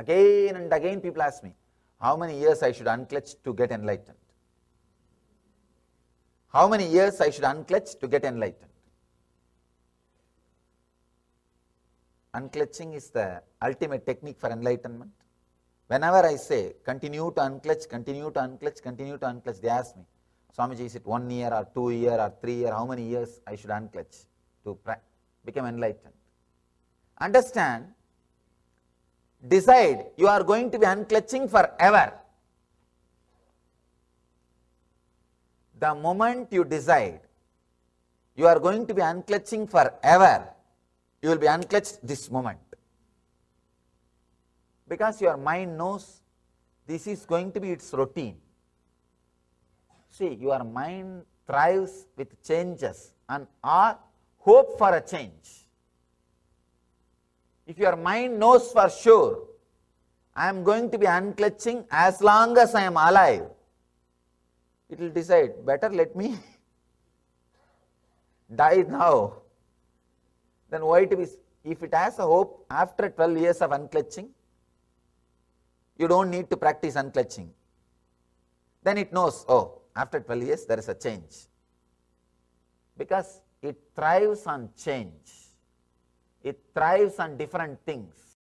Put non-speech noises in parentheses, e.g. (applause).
Again and again people ask me, how many years I should unclutch to get enlightened? How many years I should unclutch to get enlightened? Unclutching is the ultimate technique for enlightenment. Whenever I say, continue to unclutch, continue to unclutch, continue to unclutch, they ask me, Swamiji, is it one year or two year or three year, how many years I should unclutch to become enlightened? Understand, decide you are going to be unclutching forever. The moment you decide you are going to be unclutching forever, you will be unclutched this moment. Because your mind knows this is going to be its routine. See, your mind thrives with changes and or hope for a change. If your mind knows for sure, I am going to be unclutching as long as I am alive, it will decide better let me (laughs) die now. Then why to be, if it has a hope after 12 years of unclutching, you don't need to practice unclutching. Then it knows, oh, after 12 years there is a change because it thrives on change. it thrives on different things